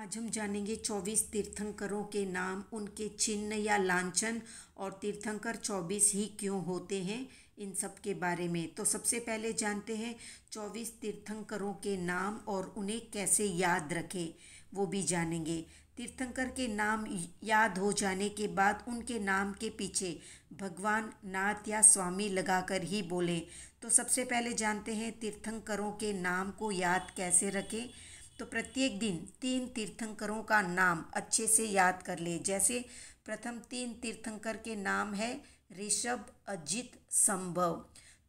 आज हम जानेंगे चौबीस तीर्थंकरों के नाम उनके चिन्ह या लांछन और तीर्थंकर चौबीस ही क्यों होते हैं इन सब के बारे में तो सबसे पहले जानते हैं चौबीस तीर्थंकरों के नाम और उन्हें कैसे याद रखें वो भी जानेंगे तीर्थंकर के नाम याद हो जाने के बाद उनके नाम के पीछे भगवान नाथ या स्वामी लगाकर ही बोलें तो सबसे पहले जानते हैं तीर्थंकरों के नाम को याद कैसे रखें तो प्रत्येक दिन तीन तीर्थंकरों का नाम अच्छे से याद कर ले जैसे प्रथम तीन तीर्थंकर के नाम है ऋषभ अजित संभव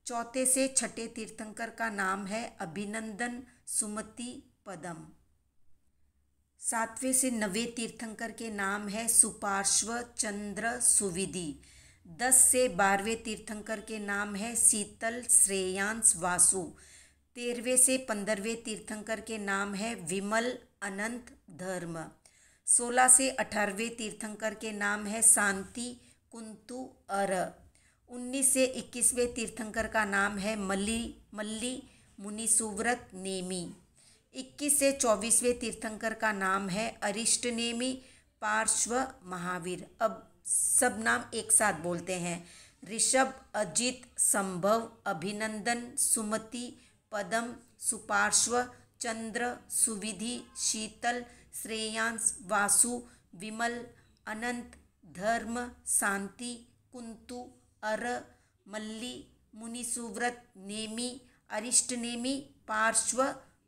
चौथे से छठे तीर्थंकर का नाम है अभिनंदन सुमति पदम सातवें से नवे तीर्थंकर के नाम है सुपार्श्व चंद्र सुविधि दस से बारहवें तीर्थंकर के नाम है शीतल श्रेयांश वासु तेरहवें से पंद्रहवें तीर्थंकर के नाम है विमल अनंत धर्म सोलह से अठारहवें तीर्थंकर के नाम है शांति कुंतु अर उन्नीस से इक्कीसवें तीर्थंकर का नाम है मल्ली मल्ली मुनिसुव्रत नेमी इक्कीस से चौबीसवें तीर्थंकर का नाम है अरिष्ट नेमी पार्श्व महावीर अब सब नाम एक साथ बोलते हैं ऋषभ अजित संभव अभिनंदन सुमति पदम सुपार्श्व चंद्र सुविधि शीतल श्रेयांश वासु विमल अनंत धर्म शांति कुंतु अर मल्ली मुनिसुव्रत नेमी अरिष्ट नेमी पार्श्व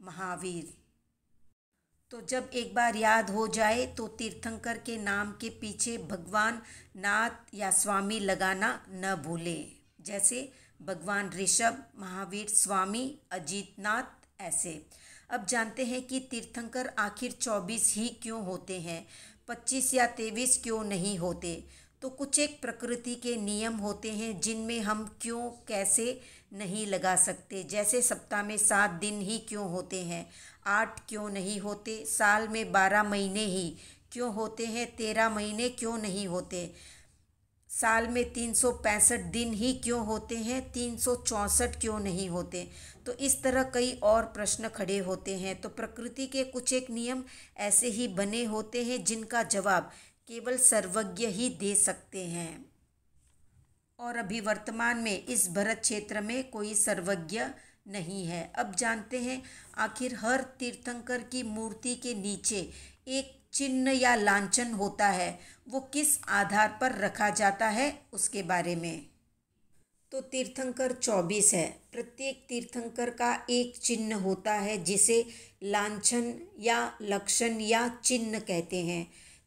महावीर तो जब एक बार याद हो जाए तो तीर्थंकर के नाम के पीछे भगवान नाथ या स्वामी लगाना न भूलें जैसे भगवान ऋषभ महावीर स्वामी अजीतनाथ ऐसे अब जानते हैं कि तीर्थंकर आखिर 24 ही क्यों होते हैं 25 या 23 क्यों नहीं होते तो कुछ एक प्रकृति के नियम होते हैं जिनमें हम क्यों कैसे नहीं लगा सकते जैसे सप्ताह में सात दिन ही क्यों होते हैं आठ क्यों नहीं होते साल में बारह महीने ही क्यों होते हैं तेरह महीने क्यों नहीं होते साल में तीन दिन ही क्यों होते हैं तीन क्यों नहीं होते तो इस तरह कई और प्रश्न खड़े होते हैं तो प्रकृति के कुछ एक नियम ऐसे ही बने होते हैं जिनका जवाब केवल सर्वज्ञ ही दे सकते हैं और अभी वर्तमान में इस भरत क्षेत्र में कोई सर्वज्ञ नहीं है अब जानते हैं आखिर हर तीर्थंकर की मूर्ति के नीचे एक चिन्ह या लांछन होता है वो किस आधार पर रखा जाता है उसके बारे में तो तीर्थंकर चौबीस है प्रत्येक तीर्थंकर का एक चिन्ह होता है जिसे लांछन या लक्षण या चिन्ह कहते हैं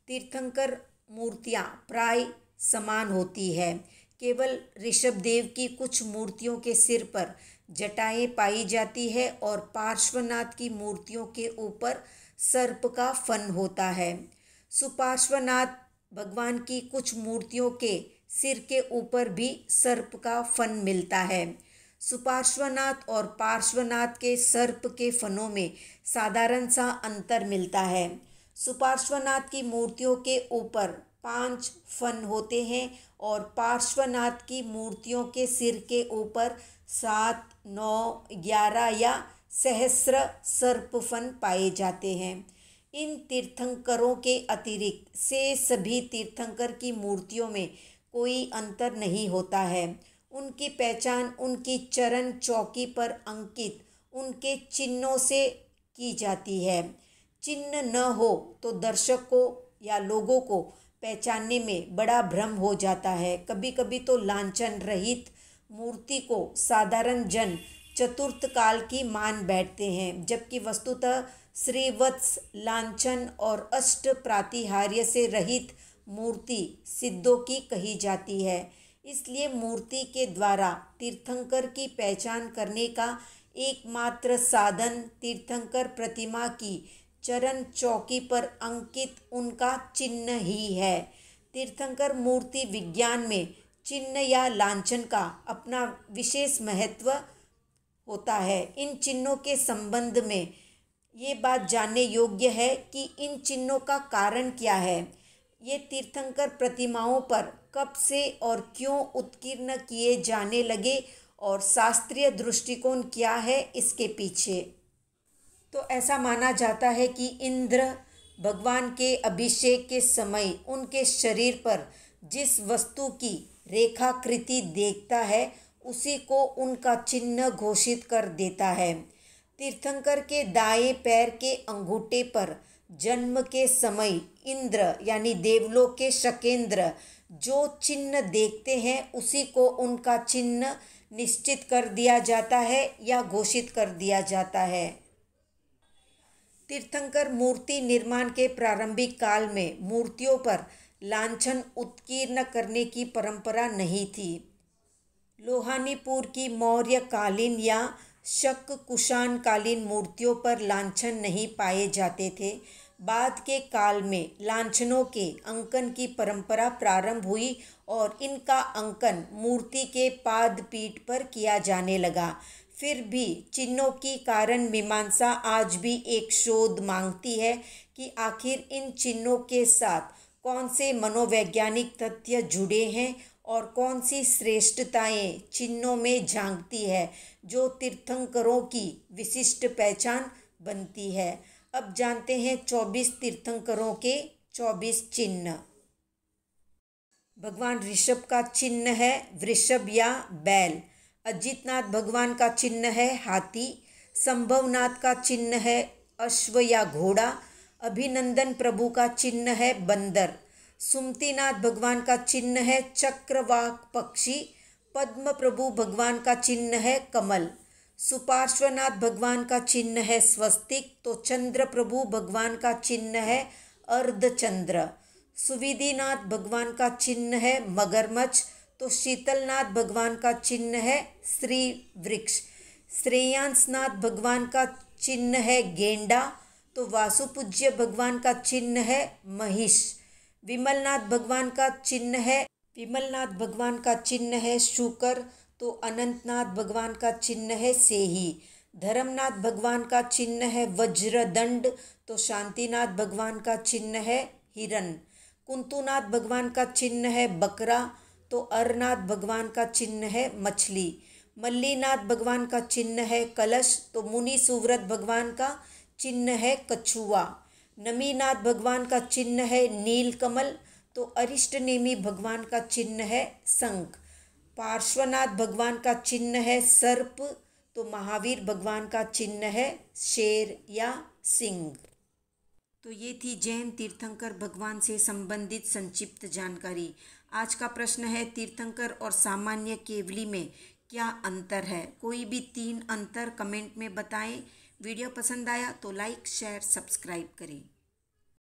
तीर्थंकर मूर्तियाँ प्राय समान होती है केवल ऋषभ देव की कुछ मूर्तियों के सिर पर जटाएं पाई जाती है और पार्श्वनाथ की मूर्तियों के ऊपर सर्प का फन होता है सुपार्श्वनाथ भगवान की कुछ मूर्तियों के सिर के ऊपर भी सर्प का फन मिलता है सुपार्श्वनाथ और पार्श्वनाथ के सर्प के फनों में साधारण सा अंतर मिलता है सुपार्श्वनाथ की मूर्तियों के ऊपर पांच फन होते हैं और पार्श्वनाथ की मूर्तियों के सिर के ऊपर सात नौ ग्यारह या सहस्र सर्पफन पाए जाते हैं इन तीर्थंकरों के अतिरिक्त से सभी तीर्थंकर की मूर्तियों में कोई अंतर नहीं होता है उनकी पहचान उनकी चरण चौकी पर अंकित उनके चिन्हों से की जाती है चिन्ह न हो तो दर्शकों या लोगों को पहचानने में बड़ा भ्रम हो जाता है कभी कभी तो लांछन रहित मूर्ति को साधारण जन चतुर्थ काल की मान बैठते हैं जबकि वस्तुतः श्रीवत्स लांछन और अष्ट प्रातिहार्य से रहित मूर्ति सिद्धों की कही जाती है इसलिए मूर्ति के द्वारा तीर्थंकर की पहचान करने का एकमात्र साधन तीर्थंकर प्रतिमा की चरण चौकी पर अंकित उनका चिन्ह ही है तीर्थंकर मूर्ति विज्ञान में चिन्ह या लांछन का अपना विशेष महत्व होता है इन चिन्हों के संबंध में ये बात जानने योग्य है कि इन चिन्हों का कारण क्या है ये तीर्थंकर प्रतिमाओं पर कब से और क्यों उत्कीर्ण किए जाने लगे और शास्त्रीय दृष्टिकोण क्या है इसके पीछे तो ऐसा माना जाता है कि इंद्र भगवान के अभिषेक के समय उनके शरीर पर जिस वस्तु की रेखाकृति देखता है उसी को उनका चिन्ह घोषित कर देता है तीर्थंकर के दाएं पैर के अंगूठे पर जन्म के समय इंद्र यानी देवलोक के शकेंद्र जो चिन्ह देखते हैं उसी को उनका चिन्ह निश्चित कर दिया जाता है या घोषित कर दिया जाता है तीर्थंकर मूर्ति निर्माण के प्रारंभिक काल में मूर्तियों पर लांछन उत्कीर्ण करने की परंपरा नहीं थी लोहानीपुर की मौर्यकालीन या शक कालीन मूर्तियों पर लांछन नहीं पाए जाते थे बाद के काल में लांछनों के अंकन की परंपरा प्रारंभ हुई और इनका अंकन मूर्ति के पाद पीठ पर किया जाने लगा फिर भी चिन्हों की कारण मीमांसा आज भी एक शोध मांगती है कि आखिर इन चिन्हों के साथ कौन से मनोवैज्ञानिक तथ्य जुड़े हैं और कौन सी श्रेष्ठताएं चिन्हों में झांकती है जो तीर्थंकरों की विशिष्ट पहचान बनती है अब जानते हैं चौबीस तीर्थंकरों के चौबीस चिन्ह भगवान ऋषभ का चिन्ह है वृषभ या बैल अजितनाथ भगवान का चिन्ह है हाथी संभवनाथ का चिन्ह है अश्व या घोड़ा अभिनंदन प्रभु का चिन्ह है बंदर सुमतीनाथ भगवान का चिन्ह है चक्रवाक पक्षी पद्म प्रभु भगवान का चिन्ह है कमल सुपार्श्वनाथ भगवान का चिन्ह है स्वस्तिक तो चंद्र प्रभु भगवान का चिन्ह है अर्धचंद्र सुविधिनाथ भगवान का चिन्ह है मगरमच्छ तो शीतलनाथ भगवान का चिन्ह है श्री वृक्ष श्रेयांसनाथ भगवान का चिन्ह है गेंडा तो वासुपूज्य भगवान का चिन्ह है महिष विमलनाथ भगवान का चिन्ह है विमलनाथ भगवान का चिन्ह है शुकर तो अनंतनाथ भगवान का चिन्ह है सेही धर्मनाथ भगवान का चिन्ह है वज्रदंड तो शांतिनाथ भगवान का चिन्ह है हिरण कुंतुनाथ भगवान का चिन्ह है बकरा तो अरनाथ भगवान का चिन्ह है मछली मल्लीनाथ भगवान का चिन्ह है कलश तो मुनि सुव्रत भगवान का चिन्ह है कछुआ नमीनाथ भगवान का चिन्ह है नील कमल तो अरिष्ट नेमी भगवान का चिन्ह है संख पार्श्वनाथ भगवान का चिन्ह है सर्प तो महावीर भगवान का चिन्ह है शेर या सिंह तो ये थी जैन तीर्थंकर भगवान से संबंधित संक्षिप्त जानकारी आज का प्रश्न है तीर्थंकर और सामान्य केवली में क्या अंतर है कोई भी तीन अंतर कमेंट में बताएं वीडियो पसंद आया तो लाइक शेयर सब्सक्राइब करें